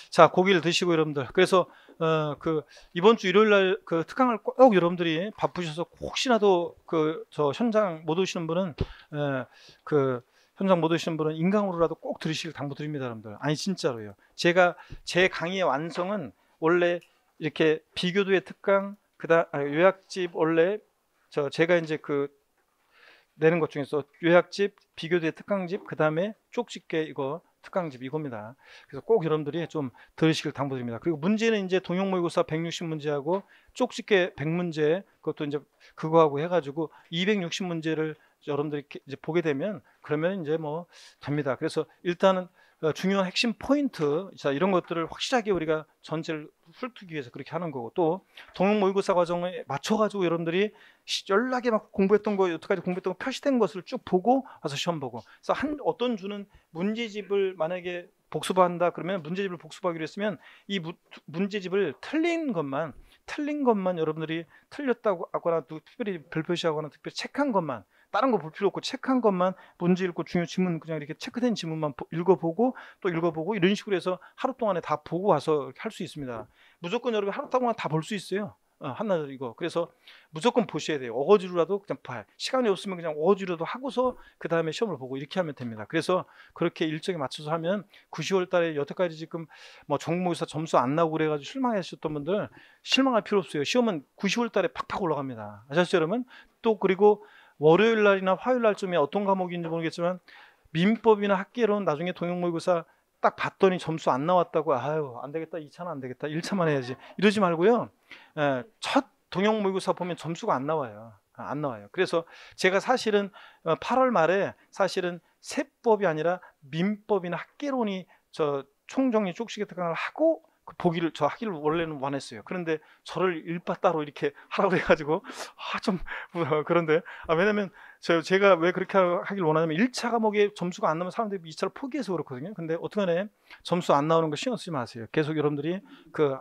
자, 고기를 드시고 여러분들. 그래서 어 그 이번 주 일요일 날그 특강을 꼭 여러분들이 바쁘셔서 혹시라도 그 저 현장 못 오시는 분은 어그 현장 못 오시는 분은 인강으로라도 꼭 들으시길 당부드립니다, 여러분들. 아니 진짜로요. 제가 제 강의의 완성은 원래 이렇게 비교도의 특강 그다 아니, 요약집 원래 저 제가 이제 그 내는 것 중에서 요약집 비교도의 특강집 그다음에 쪽집게 이거 특강집 이겁니다. 그래서 꼭 여러분들이 좀 들으시길 당부드립니다. 그리고 문제는 이제 동용모의고사 160문제하고 쪽집게 100문제 그것도 이제 그거하고 해가지고 260문제를 여러분들이 이제 보게 되면 그러면 이제 뭐 됩니다. 그래서 일단은 그러니까 중요한 핵심 포인트 자 이런 것들을 확실하게 우리가 전체를 훑기 위해서 그렇게 하는 거고 또 동영 모의고사 과정에 맞춰가지고 여러분들이 연락에 막 공부했던 거 여태까지 공부했던 거 표시된 것을 쭉 보고 와서 시험 보고 그래서 한 어떤 주는 문제집을 만약에 복습한다 그러면 문제집을 복습하기로 했으면 이 무, 문제집을 틀린 것만 틀린 것만 여러분들이 틀렸다고 하거나 특별히 별표시하거나 특별히 체크한 것만 다른 거 볼 필요 없고 책한 것만 문제 읽고 중요 질문 그냥 이렇게 체크된 질문만 읽어보고 또 읽어보고 이런 식으로 해서 하루 동안에 다 보고 와서 할 수 있습니다. 무조건 여러분 하루 동안 다 볼 수 있어요. 어, 하나 이거 그래서 무조건 보셔야 돼요. 어거지로라도 그냥 봐. 시간이 없으면 그냥 어거지로도 하고서 그 다음에 시험을 보고 이렇게 하면 됩니다. 그래서 그렇게 일정에 맞춰서 하면 9, 0월달에 여태까지 지금 뭐 정모의사 점수 안 나오고 그래가지고 실망하셨던 분들 실망할 필요 없어요. 시험은 9, 0월달에 팍팍 올라갑니다. 아셨어요 여러분? 또 그리고 월요일 날이나 화요일 날쯤에 어떤 과목인지 모르겠지만 민법이나 학계론 나중에 동영모의고사 딱 봤더니 점수 안 나왔다고 아유 안 되겠다 2차는 안 되겠다 1차만 해야지 이러지 말고요 에, 예, 첫 동영모의고사 보면 점수가 안 나와요 아, 안 나와요 그래서 제가 사실은 8월 어, 말에 사실은 세법이 아니라 민법이나 학계론이 저 총정리 쪽시계 특강을 하고 그 보기를 저 하기를 원래는 원했어요. 그런데 저를 일바 따로 이렇게 하라고 해가지고 아좀 어, 그런데 아 왜냐면 저 제가 왜 그렇게 하길 원하냐면 1차 과목에 점수가 안 나면 사람들이 2차를 포기해서 그렇거든요. 근데 어떻게간에 점수 안 나오는 거 신경 쓰지 마세요. 계속 여러분들이 그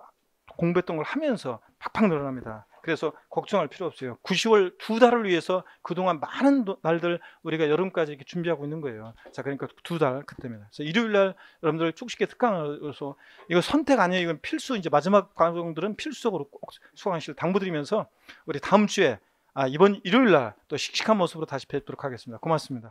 공부했던 걸 하면서 팍팍 늘어납니다. 그래서 걱정할 필요 없어요. 9시월 두 달을 위해서 그동안 많은 날들 우리가 여름까지 이렇게 준비하고 있는 거예요. 자, 그러니까 두 달그 때문에. 그래서 일요일 날 여러분들 축식회 특강으로서 이거 선택 아니에요. 이건 필수 이제 마지막 과정들은 필수적으로 꼭 수강하실 당부드리면서 우리 다음 주에 아, 이번 일요일 날 또 씩씩한 모습으로 다시 뵙도록 하겠습니다. 고맙습니다.